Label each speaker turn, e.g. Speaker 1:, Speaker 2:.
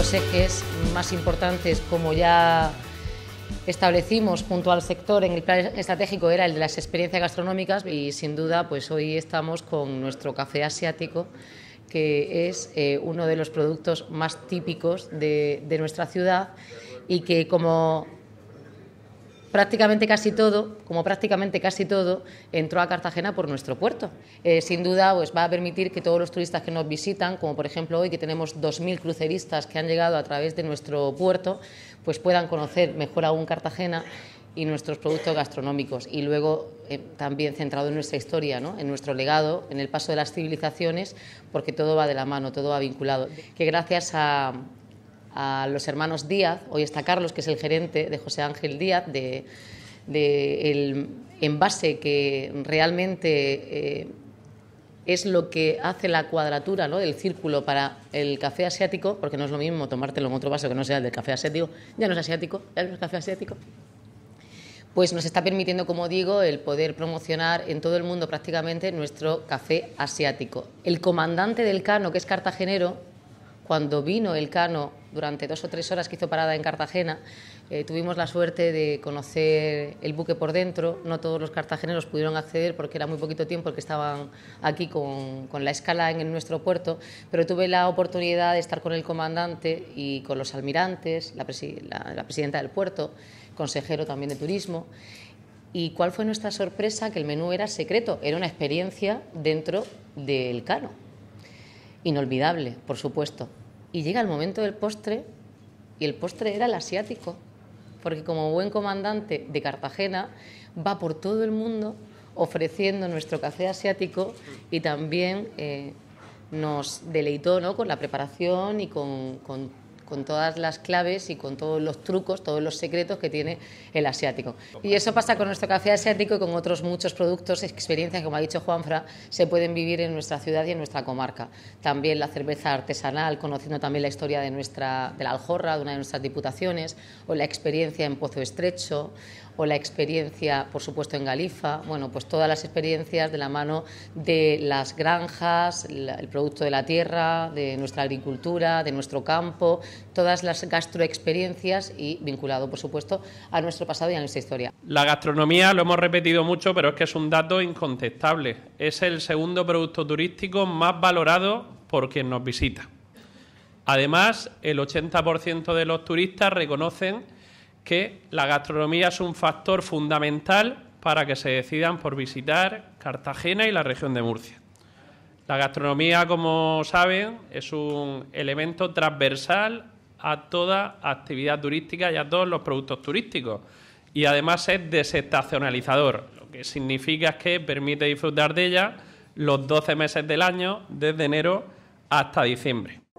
Speaker 1: los ejes más importantes, como ya establecimos junto al sector en el plan estratégico, era el de las experiencias gastronómicas y sin duda pues hoy estamos con nuestro café asiático que es eh, uno de los productos más típicos de, de nuestra ciudad y que como prácticamente casi todo, como prácticamente casi todo, entró a Cartagena por nuestro puerto. Eh, sin duda, pues va a permitir que todos los turistas que nos visitan, como por ejemplo hoy que tenemos 2.000 cruceristas que han llegado a través de nuestro puerto, pues puedan conocer mejor aún Cartagena y nuestros productos gastronómicos y luego eh, también centrado en nuestra historia, ¿no? en nuestro legado, en el paso de las civilizaciones, porque todo va de la mano, todo va vinculado. Que gracias a, a los hermanos Díaz, hoy está Carlos, que es el gerente de José Ángel Díaz, de, el envase que realmente eh, es lo que hace la cuadratura ¿no? del círculo para el café asiático, porque no es lo mismo tomártelo en otro vaso que no sea el del café asiático, ya no es asiático, ya no es café asiático. Pues nos está permitiendo, como digo, el poder promocionar en todo el mundo prácticamente nuestro café asiático. El comandante del Cano, que es cartagenero, cuando vino el Cano durante dos o tres horas que hizo parada en Cartagena, eh, tuvimos la suerte de conocer el buque por dentro. No todos los cartageneros pudieron acceder porque era muy poquito tiempo que estaban aquí con, la escala en nuestro puerto, pero tuve la oportunidad de estar con el comandante y con los almirantes, la presidenta del puerto, consejero también de turismo. ¿Y cuál fue nuestra sorpresa? Que el menú era secreto, era una experiencia dentro del Cano. Inolvidable, por supuesto. Y llega el momento del postre y el postre era el asiático, porque como buen comandante de Cartagena va por todo el mundo ofreciendo nuestro café asiático y también eh, nos deleitó ¿no? con la preparación y con, con con todas las claves y con todos los trucos, todos los secretos que tiene el asiático. Y eso pasa con nuestro café asiático y con otros muchos productos, experiencias, como ha dicho Juanfra, se pueden vivir en nuestra ciudad y en nuestra comarca. También la cerveza artesanal, conociendo también la historia de, nuestra, de la Aljorra, de una de nuestras diputaciones, o la experiencia en Pozo Estrecho, o la experiencia, por supuesto, en Galifa. Bueno, pues todas las experiencias de la mano de las granjas, el producto de la tierra, de nuestra agricultura, de nuestro campo, todas las gastroexperiencias y vinculado, por supuesto, a nuestro pasado y a nuestra historia.
Speaker 2: La gastronomía lo hemos repetido mucho, pero es que es un dato incontestable. Es el segundo producto turístico más valorado por quien nos visita. Además, el 80% de los turistas reconocen que la gastronomía es un factor fundamental para que se decidan por visitar Cartagena y la región de Murcia. La gastronomía, como saben, es un elemento transversal a toda actividad turística y a todos los productos turísticos. Y además es desestacionalizador, lo que significa que permite disfrutar de ella los 12 meses del año, desde enero hasta diciembre.